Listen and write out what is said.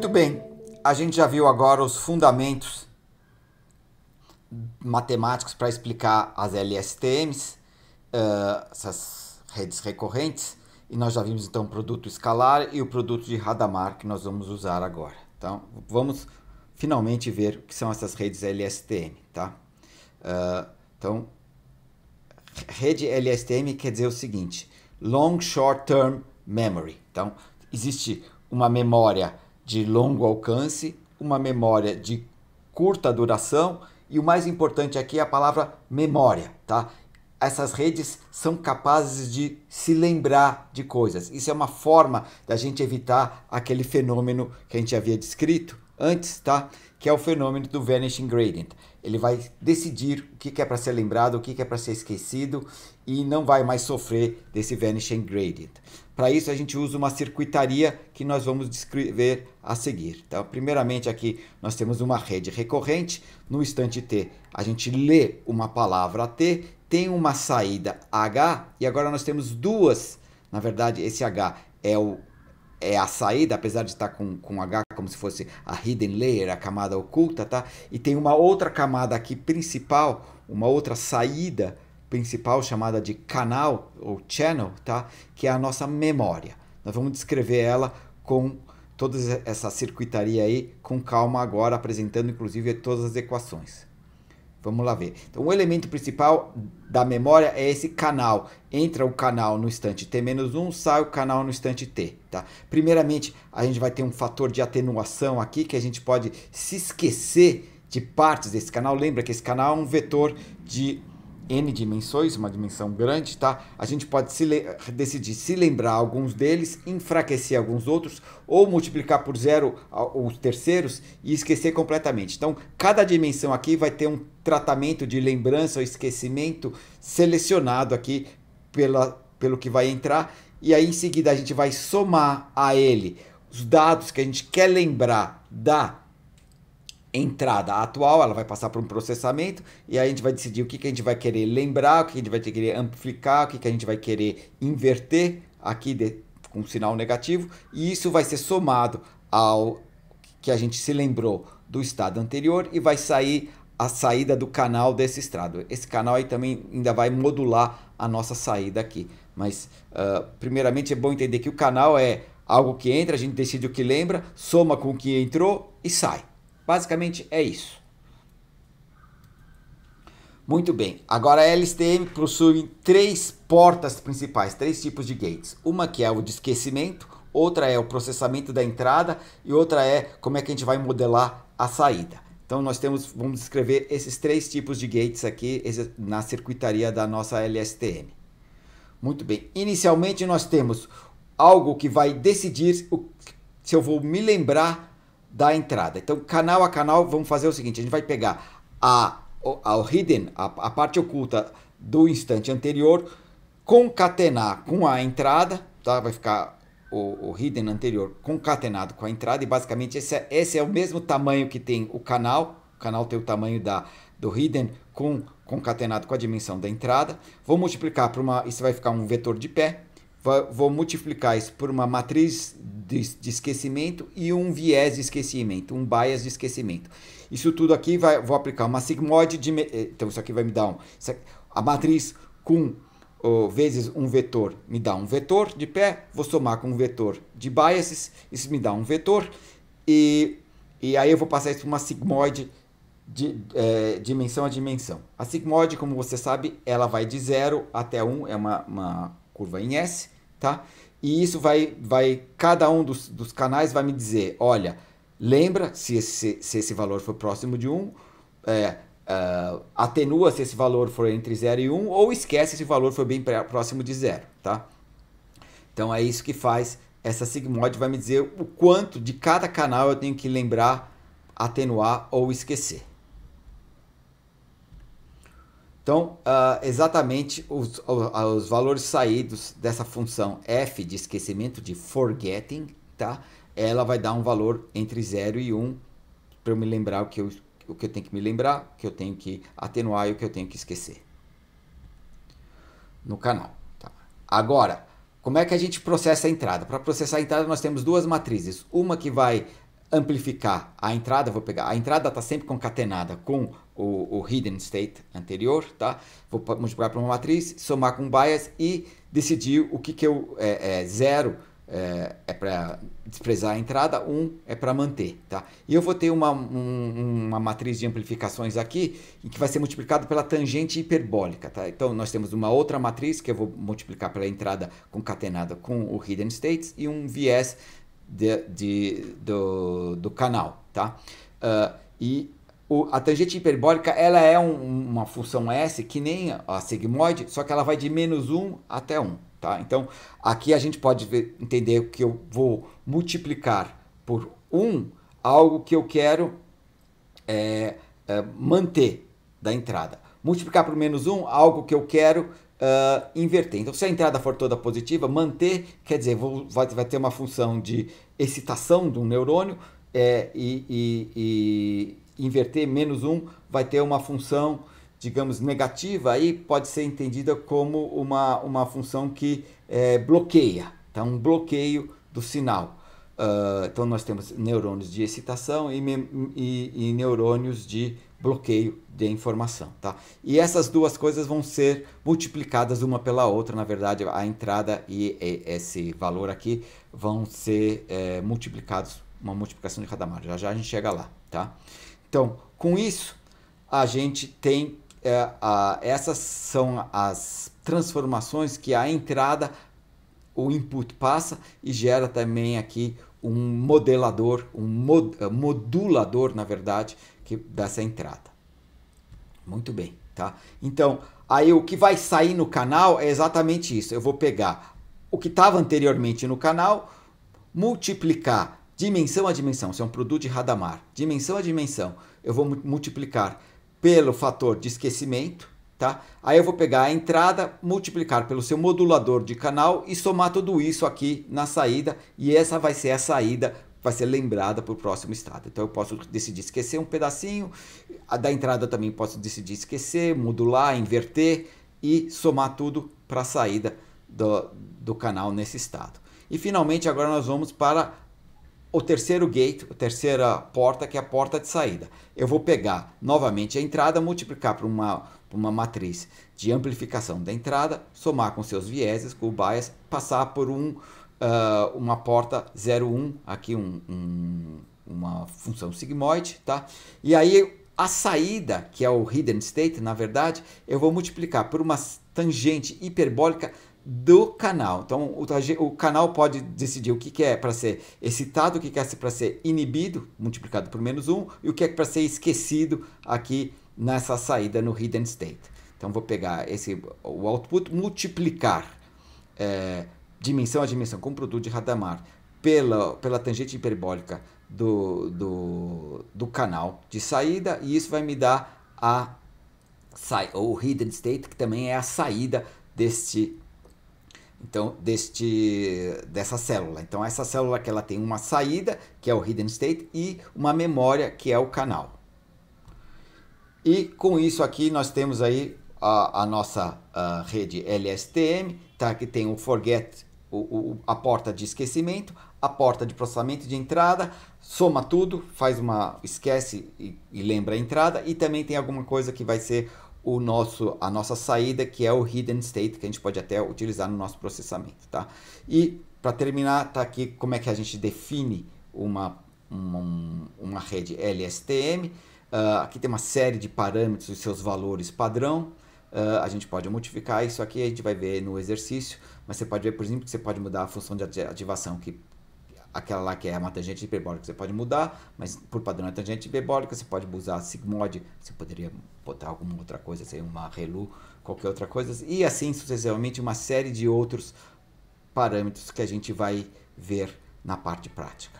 Muito bem, a gente já viu agora os fundamentos matemáticos para explicar as LSTMs, uh, essas redes recorrentes, e nós já vimos então o produto escalar e o produto de Radamar que nós vamos usar agora. Então vamos finalmente ver o que são essas redes LSTM, tá? Uh, então rede LSTM quer dizer o seguinte: Long Short Term Memory. Então existe uma memória de longo alcance, uma memória de curta duração e o mais importante aqui é a palavra memória, tá? Essas redes são capazes de se lembrar de coisas. Isso é uma forma da gente evitar aquele fenômeno que a gente havia descrito antes, tá? Que é o fenômeno do vanishing gradient. Ele vai decidir o que, é para ser lembrado, o que, que é para ser esquecido e não vai mais sofrer desse vanishing gradient. Para isso a gente usa uma circuitaria que nós vamos descrever a seguir. Então, primeiramente aqui nós temos uma rede recorrente. No instante t a gente lê uma palavra t, tem uma saída h e agora nós temos duas. Na verdade esse h é o é a saída, apesar de estar com, com H como se fosse a hidden layer, a camada oculta, tá? E tem uma outra camada aqui principal, uma outra saída principal chamada de canal ou channel, tá? Que é a nossa memória. Nós vamos descrever ela com toda essa circuitaria aí com calma agora, apresentando inclusive todas as equações. Vamos lá ver. Então, o elemento principal da memória é esse canal. Entra o canal no instante T-1, sai o canal no instante T. Tá? Primeiramente, a gente vai ter um fator de atenuação aqui que a gente pode se esquecer de partes desse canal. Lembra que esse canal é um vetor de N dimensões, uma dimensão grande, tá? A gente pode se decidir se lembrar alguns deles, enfraquecer alguns outros, ou multiplicar por zero os terceiros e esquecer completamente. Então, cada dimensão aqui vai ter um tratamento de lembrança ou esquecimento selecionado aqui pela, pelo que vai entrar, e aí em seguida a gente vai somar a ele os dados que a gente quer lembrar da entrada atual, ela vai passar por um processamento e aí a gente vai decidir o que, que a gente vai querer lembrar, o que, que a gente vai querer amplificar, o que, que a gente vai querer inverter aqui de, com um sinal negativo e isso vai ser somado ao que a gente se lembrou do estado anterior e vai sair a saída do canal desse estado. Esse canal aí também ainda vai modular a nossa saída aqui. Mas uh, primeiramente é bom entender que o canal é algo que entra, a gente decide o que lembra, soma com o que entrou e sai. Basicamente é isso. Muito bem, agora a LSTM possui três portas principais, três tipos de gates. Uma que é o de esquecimento, outra é o processamento da entrada e outra é como é que a gente vai modelar a saída. Então nós temos, vamos descrever esses três tipos de gates aqui na circuitaria da nossa LSTM. Muito bem, inicialmente nós temos algo que vai decidir o, se eu vou me lembrar da entrada. Então, canal a canal, vamos fazer o seguinte: a gente vai pegar a, a, a hidden, a, a parte oculta do instante anterior, concatenar com a entrada, tá? vai ficar o, o hidden anterior concatenado com a entrada, e basicamente esse é, esse é o mesmo tamanho que tem o canal, o canal tem o tamanho da, do hidden com concatenado com a dimensão da entrada. Vou multiplicar por uma. Isso vai ficar um vetor de pé vou multiplicar isso por uma matriz de, de, esquecimento e um viés de esquecimento, um bias de esquecimento. Isso tudo aqui vai, vou aplicar uma sigmoide de. Eh, então, isso aqui vai me dar um. A matriz com oh, vezes um vetor me dá um vetor de pé, vou somar com um vetor de biases, isso me dá um vetor, e, e aí eu vou passar isso para uma sigmoide de é, dimensão a dimensão. A sigmoide, como você sabe, ela vai de 0 até 1, um, é uma, uma curva em S, tá? E isso vai, vai cada um dos, dos canais vai me dizer, olha, lembra se esse, se esse valor for próximo de 1, é, uh, atenua se esse valor for entre 0 e 1, ou esquece se o valor for bem próximo de 0, tá? Então é isso que faz essa sigmoide, vai me dizer o quanto de cada canal eu tenho que lembrar, atenuar ou esquecer. Então, uh, exatamente os, os, os, valores saídos dessa função f de esquecimento de forgetting, tá? Ela vai dar um valor entre 0 e 1 um, para eu me lembrar o que eu, o que eu tenho que me lembrar, o que eu tenho que atenuar e o que eu tenho que esquecer no canal. Tá? Agora, como é que a gente processa a entrada? Para processar a entrada, nós temos duas matrizes. Uma que vai amplificar a entrada, vou pegar, a entrada está sempre concatenada com o, o, hidden state anterior, tá? Vou multiplicar por uma matriz, somar com bias e decidir o que que eu, é, é zero é, é para desprezar a entrada, um é para manter, tá? E eu vou ter uma, um, uma matriz de amplificações aqui que vai ser multiplicado pela tangente hiperbólica, tá? Então nós temos uma outra matriz que eu vou multiplicar pela entrada concatenada com o hidden states e um viés de, de, do, do canal, tá? Uh, e o, a tangente hiperbólica ela é um, uma função S que nem a sigmoide, só que ela vai de menos 1 até 1. Tá? Então, aqui a gente pode ver, entender que eu vou multiplicar por 1 algo que eu quero é, é, manter da entrada. Multiplicar por menos 1 algo que eu quero uh, inverter. Então, se a entrada for toda positiva, manter quer dizer, vou, vai, vai, ter uma função de excitação do neurônio é, e, e, e, inverter menos um vai ter uma função, digamos, negativa aí pode ser entendida como uma, uma função que é, bloqueia, então um bloqueio do sinal. Ah, então nós temos neurônios de excitação e, e, e, neurônios de bloqueio de informação, tá? E essas duas coisas vão ser multiplicadas uma pela outra, na verdade a entrada e, e esse valor aqui vão ser é, multiplicados, uma multiplicação de cada margem. já já a gente chega lá, tá? Então, com isso, a gente tem, é, a, essas são as transformações que a entrada o input passa e gera também aqui um modelador, um mod, eh, modulador, na verdade, que dessa entrada. Muito bem, tá? Então, aí o que vai sair no canal é exatamente isso. Eu vou pegar o que estava anteriormente no canal, multiplicar dimensão a dimensão, isso é um produto de Radamar, dimensão a dimensão, eu vou multiplicar pelo fator de esquecimento, Tá? Aí eu vou pegar a entrada, multiplicar pelo seu modulador de canal e somar tudo isso aqui na saída e essa vai ser a saída vai ser lembrada para o próximo estado. Então eu posso decidir esquecer um pedacinho, a da entrada também posso decidir esquecer, modular, inverter e somar tudo para a saída do, do canal nesse estado. E finalmente agora nós vamos para o terceiro gate, a terceira porta, que é a porta de saída. Eu vou pegar novamente a entrada, multiplicar por uma uma matriz de amplificação da entrada, somar com seus vieses, com o bias, passar por um, uh, uma porta 01, aqui um, um, uma função sigmoide, tá? E aí a saída, que é o hidden state, na verdade, eu vou multiplicar por uma tangente hiperbólica do canal. Então, o, o, canal pode decidir o que, que é para ser excitado, o que, que é para ser inibido, multiplicado por menos 1, e o que é para ser esquecido aqui nessa saída no hidden state. Então vou pegar esse o output, multiplicar é, dimensão a dimensão com o produto de Radamar pela, pela tangente hiperbólica do, do, do canal de saída e isso vai me dar a ou hidden state que também é a saída deste então deste dessa célula. Então essa célula que ela tem uma saída que é o hidden state e uma memória que é o canal. E com isso aqui nós temos aí a, a nossa a ah, rede LSTM, tá? que tem o forget, o, o, a porta de esquecimento, a porta de processamento de entrada, soma tudo, faz uma esquece e, e lembra a entrada e também tem alguma coisa que vai ser o nosso a nossa saída que é o hidden state que a gente pode até utilizar no nosso processamento, tá? E para terminar, tá aqui como é que a gente define uma uma, uma rede LSTM. Uh, aqui tem uma série de parâmetros e seus valores padrão. Uh, a gente pode modificar isso aqui, a gente vai ver no exercício, mas você pode ver, por exemplo, que você pode mudar a função de ativação, que aquela lá que é uma tangente hiperbólica você pode mudar, mas por padrão é tangente hiperbólica, você pode usar sigmoide, você poderia botar alguma outra coisa, sei uma relu, qualquer outra coisa, e assim sucessivamente uma série de outros parâmetros que a gente vai ver na parte prática.